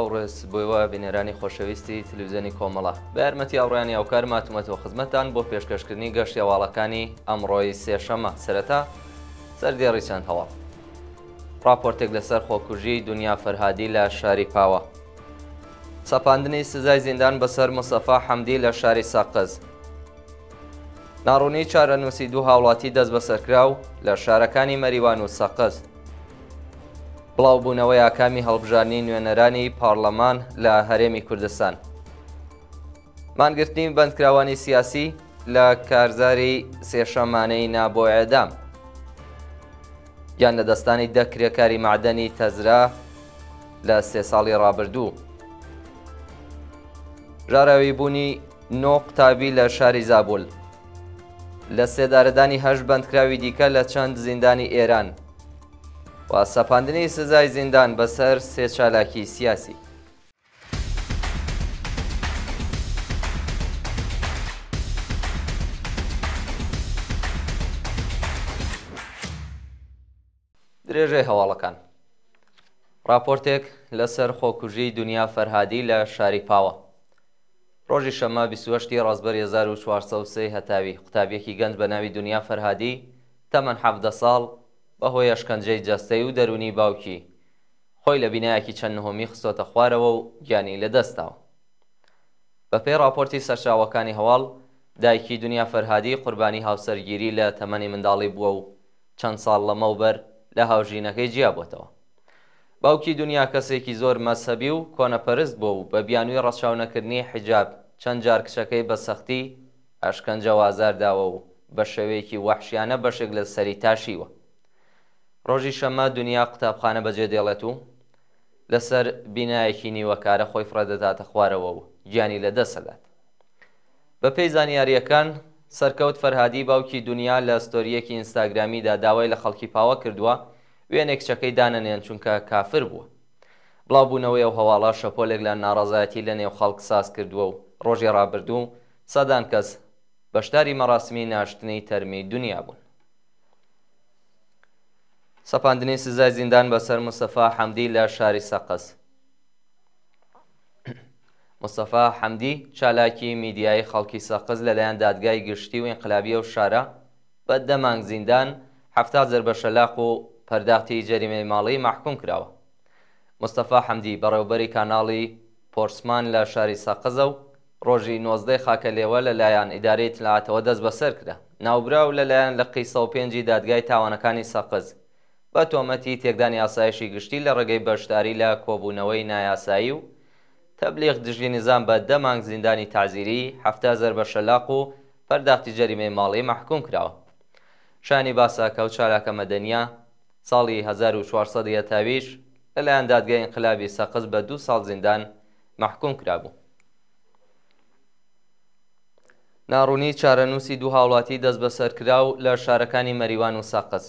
هاوڕێز بۆیەوە بینێرانی خۆشەویستی تلویزیۆنی کۆمەڵە بە یارمەتی هاوڕیانی ئەوکار ماتومەتەوە خزمەتان بۆ پێشکەشکردنی گەشتیاواڵەکانی ئەمڕۆی سێشەمە سەرەتا سەردێڕی چەند هەواڵ راپۆرتێک لەسەر خۆکوژی دنیا فەرهادی لە شاری پاوە سەپاندنی سزای زیندان بەسەر مسەفا حەمدی لە شاری ساقز ناڕوونی چارەنووسی دوو هاوڵاتی دەست بەسەرکرا و لە شارەکانی مەریوان و سەقست بڵاوبوونەوەی ئاکامی هەڵبژانی نوێنەرانی پارلەمان لە هەرێمی کوردستان. مانگرتنی بەندکراوانی سیاسی لە کارزاری سێشەمانەی نابۆیدام. یان لە دەستانی دەکرێکاری معدەنی تەزرا لە سێ ساڵی ڕابردوو. ژاراوی بوونی نۆ قوتابی لە شاری زابول. لە سێدارەدانی هەش بەندکراوی دیکە لە چەند زیندانی ئێران و سەپاندنی سزای زیندان بەسەر سێ چالاکی سیاسی درێژێ هەواڵەکان راپۆرتێک لەسەر خۆکوژی دنیا فەرهادی لە شاری پاوە ڕۆژی شەمە 28 ڕازبەر 1940 هەتاوی قوتابیەکی گەنج بە ناوی دنیا فەرهادی تەمەەن حەفدە ساڵ بەهۆی ئەشکەنجەی جەستەی و دەرونی باوکی خۆی لە بینایەکی چەند نهۆمی خستۆتە خوارەوە و گیانی لە دەستاوە بە پێی راپۆرتی سەرچاوەکانی هەواڵ دایکی دنیا فەرهادی قوربانی هاوسەرگیری لە تەمەنی منداڵی بووە و چەند ساڵ لەمەوبەر لە هاوژینەکەی جیابەتەوە باوکی دنیا کەسێکی زۆر مەسەبی و کۆنەپەرست بوو و بە بیانووی ڕەچاونەکردنی حیجاب چەند جار کچەکەی بە سەختی ئەشکەنجە وازار داوە و بە شەوەیەکی وەحشیانە بەشێک لە سەری تاشیوە ڕۆژی شەمە دنیا قوتابخانە بەجێ دێڵێت و لەسەر بینایەکی نیوەکارە خۆی فرەدەداتە خوارەوە و گیانی لە دەسەدات بە پێی زانیاریەکان سەرکەوت فەرهادی باوکی دنیا لە ستۆریەکی ئینستاگرامیدا داوای لە خەڵکی پاوە کردووە وێنێک چەکەی دانەنێن چونکە کافر بووە بڵاوبوونەوەی ئەو هەواڵە شەپۆلێک لە ناڕازایەتی لە نێو خەڵک ساز کردووە و ڕۆژی ڕابردوو سەدان کەس بەشداری مەڕاستمی ناشتنی تەرمی دنیا بوون سەپاندنی سزای زیندان بەسەر مستەفا حەمدی لە شاری سەقس مستەفا حەمدی چالاکی میدیایی خەڵکی سەقز لەلایەن دادگای گشتی و انقلابیە و شارە بە دەمانگ زیندان هەفتا زەر بە شەلاق و پەرداختی جەریمەی ماڵی محکوم کراوە مستەفا حەمدی بەڕێوبەری کاناڵی پۆرسمان لە شاری سەقزە و ڕۆژی نۆزدەی خاکە لێوە لەلایەن ئیدارەی تلااتەوە دەست بەسەر کرا ناوبرا و لەلایەن لە قیسە و پێنجی دادگای تاوانەکانی سەقز بە تۆمەتی تێکدانی یاسایشی گشتی لە ڕێگەی بەشداری لە کۆبوونەوەی نایاسایی و تەبلیغ دژی نظام بە دەمانگ زیندانی تازیری هەفتازەر بە شەلاق و پەرداختی جەریمەی ماڵی مححکوم کراوە. شانی باسا کەوچالاکە مەدەنیا ساڵی 1940 تاویش لەلایەن دادگای انقلابی سەقز بە دو ساڵ زیندان مححکوم کرابوو. ناڕوونی چارەنووسی دوو هاوڵاتی دەست بەسەر کرا و لە شارەکانی مەریوان و ساقز.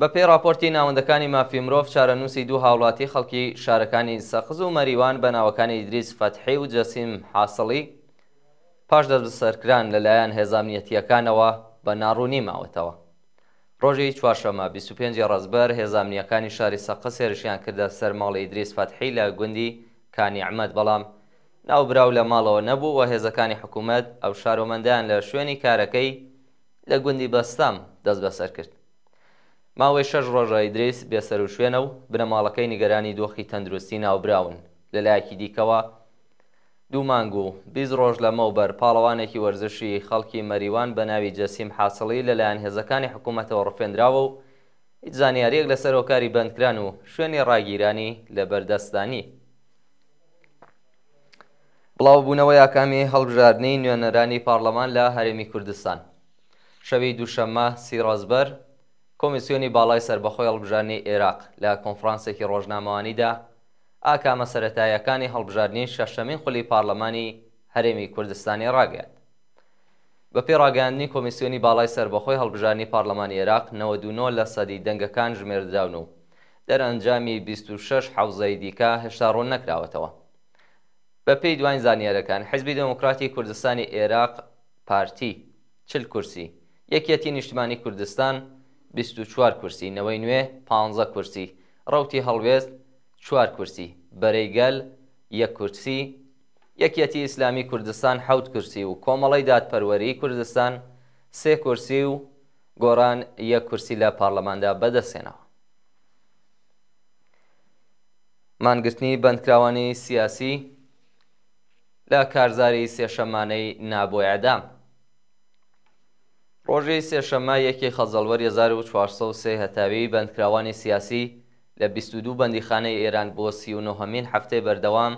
بە پێی راپۆرتی ناوەندەکانی مافی مرۆڤ چارەنووسی دوو هاوڵاتی خەڵکی شارەکانی سەخز و مەریوان بە ناوەکانی ئیدریس فەتحی و جەسیم حاصڵی پاش دەست سەرکران لەلایەن هێزامنیەتیەکانەوە بە ناڕوونی ماوەتەوە. ڕۆژی چوارشەمە 25 ڕزبەر هێزامنیەکانی شاری سەقە سێرشیان کردە سەر ماڵی ئیدریس فەتحی لە گوندی کانیعممەد بەڵام ناوبراو لە ماڵەوە نەبوو و هێزەکانی حکوومەت ئەو شارۆمەندیان لە شوێنی کارەکەی لە گوندی بەستام دەست بەسەر کرد. ماوەی شەش ڕۆژای درێس بێسەر و شوێنە و بنەماڵەکەی نیگەرانی دۆخی تەندروستی ناوبراون لە لایەکی دیکەوە دوو مانگ و بیز ڕۆژ لەمەوبەر پاڵەوانێکی وەرزشی خەڵکی مەریوان بە ناوی جەسیم حاصلی لەلایەن هێزەکانی حکوومەتەوە ڕفێنراوە و هیچ زانیاریەک لە سەرۆکاری بەندکران و شوێنی ڕاگیرانی لە بەردەستانی. بڵاوبوونەوە یاکامی هەڵبژاردنەی نوێنەرانی پارلەمان لە هەرێمی کوردستان. شەوی دووشەممە سیڕازبەر کۆمیسیۆنی باڵای سربەخۆی هەڵبژارنی عێراق لە کۆنفرانسێکی ڕۆژنامەوانیدا ئاکامە سەتاییەکانی هەڵبژاردننی شەشەمین خولی پارلەمانی هەرێمی کوردستانی ڕاگەات. بە پێڕاگەاندنی کۆمیسیۆنی باڵای سربەخۆی هەڵبژارنی پارلەمانی عێراق 92 لە سەدی دەنگەکان ژمێرداون و دەرەنجامی 26 حوزەی دیکە هێشتا ڕوون نەکراوەتەوە. بە پێی دوای زانیارەکان حزبی دموکراتی کوردستانی عێراق پارتی چل کورسی یەکەتی نیشتمانی کوردستان 24 کورسی نەوەی نوێ 15 کورسی ڕوتی هەڵوێست چوار کورسی بەرەیگەل یەک کورسی یەکەتی ئیسلامی کوردستان حوت کورسی و کۆمەڵی دادپەروەری کوردستان سێ کورسی و گۆڕان یەک کورسی لە پارلەماندا بەدەسێنەوە مانگرتنی بەندکراوانی سیاسی لە کارزاری سێشەمانەی نابۆیعدام ڕۆژەی سێشەمە یەکی خەزەڵوەر 1940 هەتاوی بەندکراوانی سیاسی لە 22 بەندیخانەی ئێران بۆ سیهمین هەفتەی بەردەوام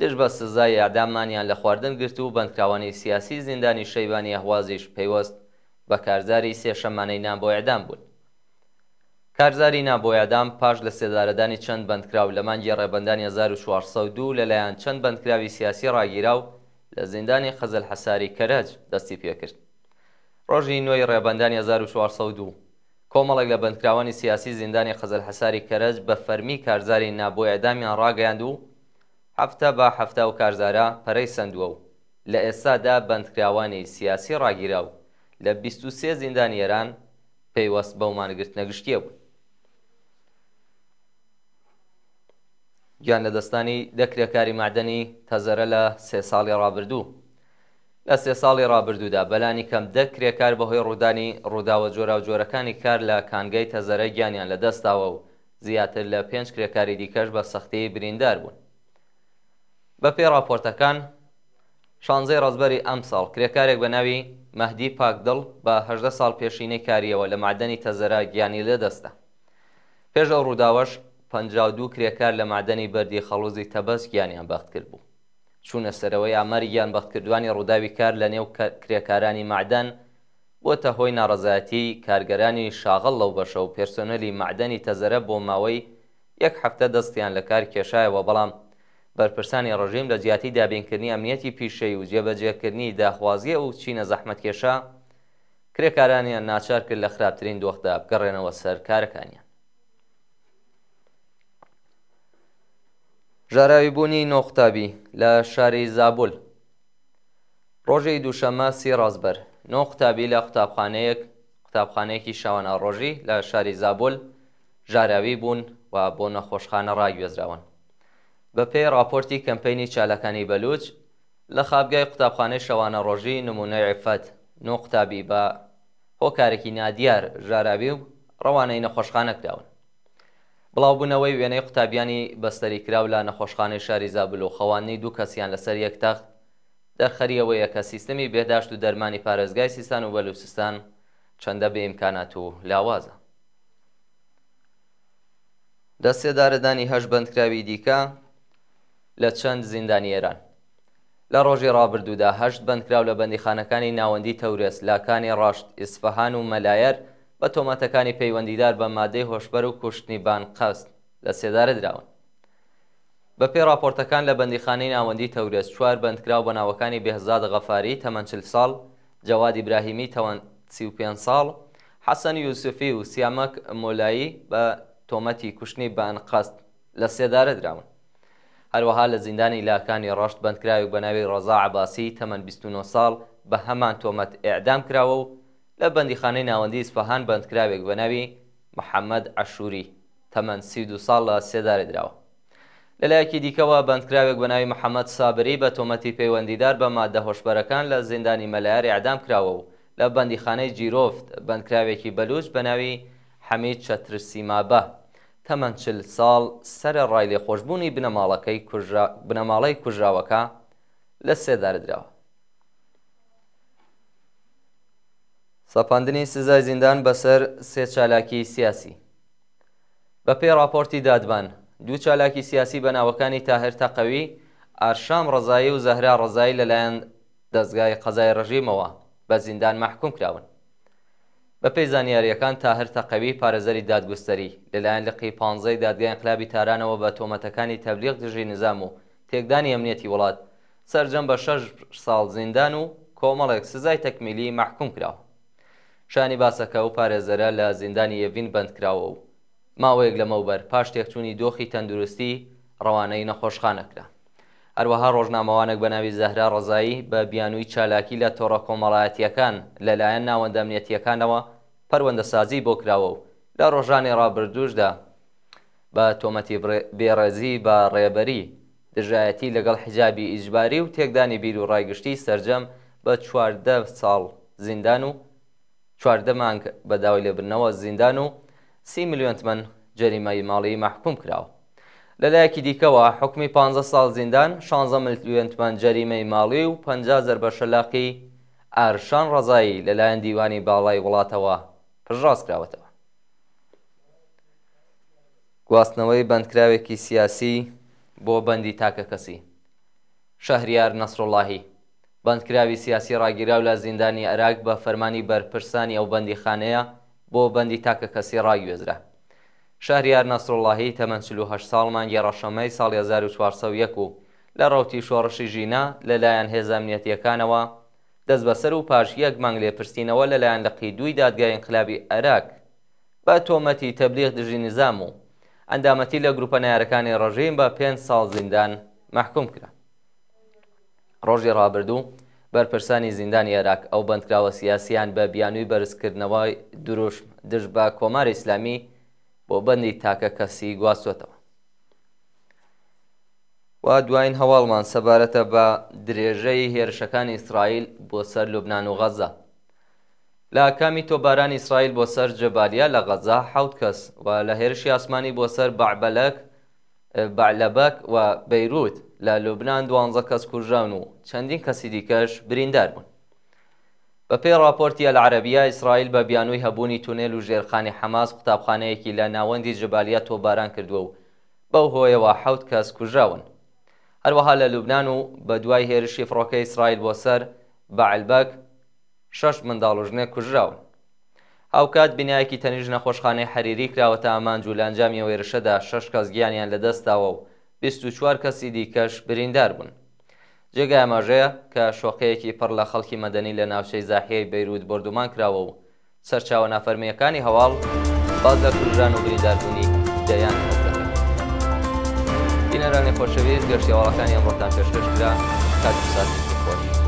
دش بە سزای یادامانیان لە خواردن گرت و بەندکراوانی سیاسی زیندانی شەیبانی هەوازیش پەیوەست بە کارزاری سێشەمانەی نام بۆ یادام بوون. کارزاری نابۆیادام پاش لە سێدارەدانی چەند بندکراو لە مانگی ڕێبندان 1942 لەلایەن چەند بندکراوی سیاسی ڕاگیرا و لە زیندانی خەزل حەساری کەرەج دەستی پێکرد. ڕۆژی نوێی ڕێبندانی 1940 کۆمەڵێک لە بندکراوانی سیاسی زیندانی خەزل حەساری کەرەز بە فەرمی کارزاری نابۆیەدامیان ڕاگەیاند و هەفتە بە هەفتە و کارزارە پەرەی سندووە و لە ئێستادا بندکراوانی سیاسی ڕاگیرا و لە 23 زیندانیێران پێیوەست بەومانگرت نەگشتیە بوو. گیان لە دەستانی دەکرێکاری معدەنی تەزەرە لە سێ ساڵی ڕابردوو. لە سێ ساڵی ڕابردوودا بەلانی کەم دەکرێ کار بەهۆی ڕوودانی ڕووداوە جۆرا و جۆرەکانی کار لە کانگەی تەزەرە گیانیان لە دەستاوە و زیاتر لە پێنج کرێکاری دیکەش بە سەختەیە بریندار بوون. بە پێ راپۆرتەکان شانزەی ڕزبەری ئەم ساڵ کرێکارێک بە ناوی مەهدی پاکدڵ بەه ساڵ پێشینەی کاریەوە لە معدەنی تەزەرا گیانی لەدەستە. پێش ئەو ڕووداوەش 52 کرێکار لە معدەنی بەردی خەڵوزی تەبەست گیانیان بەخت کرد بوو. چوونە سەرەوەی ئامەریان بەختکردوانی ڕووداوی کار لە نێو کرێکارانی معدەن بۆتە هۆی ناڕزایەتی کارگەرانی شاغڵ لەو بەشە و پێرسۆنەلی معدەنی تەزەرە بۆ ماوەی یەک هەفتە دەستیان لە کار کێشایەوە بەڵام بەرپرسانی ڕژیم لە جیاتی دابینکردنی ئەمنیەتی پیشەی و جێبەجێکردنی داخوازیە و چینە زەحمەت کێشە کرێکارانیان ناچار کرد لە خراپترین دۆخدا بگەڕێنەوە سەر کارەکانیان ژاراوی بوونی نۆختابی لە شاری زابول ڕۆژی دووشەمە سی ڕازبەر نۆختابی لە قوتابخانەیەک قوتابخانەیەکی شەوانە ڕۆژی لە شاری زابول ژاراوی بوون و بۆ نەخۆشخانە ڕاگوێزراون بە پێی راپۆرتی کەمپینی چالەکانی بەلوچ لە خابگای قوتابخانەی شەوانە ڕۆژی نمونەی عفەت نۆ قوتابی بە هۆکارێکی نادیار ژاراوی و ڕەوانەی نەخۆشخانە کراون بڵاوبوونەوەی وێنەی قوتابیانی بەستەری کراو لە نەخۆشخانەی شاری زابلۆخەوانەی دوو کەسیان لەسەر یەکتەخت دەرخەریەوە یەکە سیستمی بێداشت و دەرمانی پارێزگای سیستان و بەلووسستان چەندە بە ئیمکانات و لاوازە. دەستێدارەدانی هەش بەندکراوی دیکە لە چەند زیندانی ئێران. لە ڕۆژی ڕابردوودا هەشت بەندکراو لە بەندیخانەکانی ناوەندی تەورێس لاکانی ڕاشت ئیسفەهان و مەلایەر بە تۆمەتەکانی پەیوەندیدار بە مادەی هۆشبەر و کوشتنی بان قەست لە سێدارە دراون بە پێی راپۆرتەکان لە بەندیخانەی ناوەندی تەورێز چوار بەندکراو بە ناوەکانی بێهزاد غەفاری تەمەچل ساڵ جەوادی براهیمی تەوان 35 ساڵ حەسەن یوسفی و سیامەک مۆلایی بە تۆمەتی کوشتنی بان قەست لە سێدارە دراون هەروەها لە زیندانی لاکانی ڕشت بەندکراوی بەناوی ڕزا عباسی تەمەەن 29 ساڵ بە هەمان تۆمەت ئعدام کراوە و لە بەندیخانەی ناوەندی ئیسپەهان بەندکراوێک بە ناوی محەممەد عشووری تەمەەن سی دو ساڵ لە سێدارێ درراوە لەلایەکی دیکەەوە بەندکراوێک بە ناوی محەممەد سابری بە تۆمەتی پەیوەندیدار بە مادە هۆشبەرەکان لە زیندانی مەلایاری ئەدام کراوە و لە بەندیخانەی جیرۆفت بەندکراوێکی بەلوچ بە ناوی حەمید چەترسیمابە تەمەەن چل ساڵ سرە ڕای لێ خۆشببوونی بنەماڵەکەی بنەماڵی کوژراوەکە لە سێدار درراوە سەپاندنی سزای زیندان بەسەر سێ چالاکی سیاسی بە پێی راپۆرتی دادبان دوو چالاکی سیاسی بە ناوەکانی تاهر تەقەوی ئاشام ڕزایی و زەهرا ڕزایی لەلایەن دەستگای قەزای ڕژیمەوە بە زیندان محکوم کراون بە پێی زانیاریەکان تاهر تەقەوی پارێزەری دادگوستری لەلایەن لقی پانزەی دادگای انقلابی تارانەوە بە تۆمەتەکانی تەبلیغ دژی نظام و تێکدانی ئەمنیەتی وڵات سرجەم بە شەش ساڵ زیندان و کۆمەڵێک سزای تەکمیلی محکوم کراوە شانی باسەکە و پارێزەرە لە زیندانی یەڤین بندکراوە و ماوەیەک لەمەوبەر پاش تێکچوونی دۆخی تەندروستی ڕەوانەی نەخۆشخانەکرا هەروەها ڕۆژنامەوانێک بە ناوی زەهرا ڕزایی بە بیانووی چالاکی لە تۆڕە کۆمەڵایەتیەکان لەلایەن ناوەندەمنیەتیەکانەوە پەروەندەسازی بۆ کراوە و لە ڕۆژانی ڕابردوشدا بە تۆمەتی بێڕێزی بە ڕێبەری دژایەتی لەگەڵ حجابی ئیجباری و تێکدانی بیر و ڕایگشتی سرجەم بە چواردە ساڵ زیندان و چواردە مانگ بەداوای لێبرنەوە زیندان و سی میلیۆن من جەریمای ماڵی مححکوم کراوە لەلایەکی دیکەوە حکمی 15 ساڵ زیندان 16 میلیۆنتمان جەریمەی ماڵی و 50 زربە شەلاقی ئارشان ڕزایی لەلایەن دیوانی باڵای وڵاتەوە پژڕاست کراوەتەوە گواستنەوەی بەندکراوێکی سیاسی بۆ بەندی تاکە کەسی شەهریار نەسرڵاهی بەندکراوی سیاسی ڕاگیرا و لە زیندانی عراق بە فەرمانی بەرپرسانی ئەو بەندی خانەیە بۆ بەندی تاکە کەسی ڕاگوێزرا شارریار نەسرڵاهی تەمەچلوه ساڵ مانگی ڕەشەمەی ساڵ 1940 و لە ڕوتی شۆڕشی ژینە لەلایەن هێزامنیەتیەکانەوە دەست بەسەر و پاش یەک مانگ لێپرسینەوە لەلایەن لە قیدووی دادگای انقلابی عراق بە تۆمەتی تەبلیغ دژی نظام و ئەندامەتی لە گروپە نارەکانی ڕژیم بە پێنج ساڵ زیندان محکوم کرا ڕۆژی ڕابردوو بەرپرسانی زیندانی عێراق ئەو بندکراوە سیاسیان بە بیانووی بەرزکردنەوەی دروش دژ بە کۆمار ئیسلامی بۆ بەندی تاکە کەسی گواستوتەوە. وا دوایین هەواڵمان سەبارەتە بە درێژەی هێرشەکان ئیسرائیل بۆ سەر لوبناان و غەزە. لە کامی تۆباران ئیسرائیل بۆ سەر جەبالیا لە غەزا حوت کەس و لە هێرشی ئاسمانی بۆ سەر بەعبەلەک بەعلەبەک و بەیروت لە لوبناان دوانزە کەس کوژان و چەندین کەسی دیکەش بریندار بوون. بە پێی راپۆرتیە لە عربیا ئیسرائیل بە بیانووی هەبوونی تونێل و ژێرخانی حەماس قوتابخانەیەکی لە ناوەندی جبالیا تۆباران کردووە و بەو هۆیەوە حوت کەس کوژاون. هەروەها لە لوبناان و بە دوای هێرشی فڕۆکە ئیسرائیل بۆ سەر بەعلبەک شش منداڵژنێ کوژراون. ئەوکات بینایەکی تەنیژ نەخۆشخانەی حەریری کراوەتە ئامان جوولانجامی وێرشەدا شش کەس گیانیان لەدەستاوە و 24 کەسی دیکەش بریندار بوون. جێگای ئاماژەیە کە شۆقەیەکی پڕ لە خەڵکی مەدەنی لە ناوچەی زاحیای بەیروت بردومان کراوە و سەرچاوە نافەرمیەکانی هەواڵ باز لە کوژان و برینداربوونی دەیان دینەرانی خۆشەویست گەشتیاوەڵەکانی ئەمڕۆتان پێشکەشکرا تا ساتی خۆش.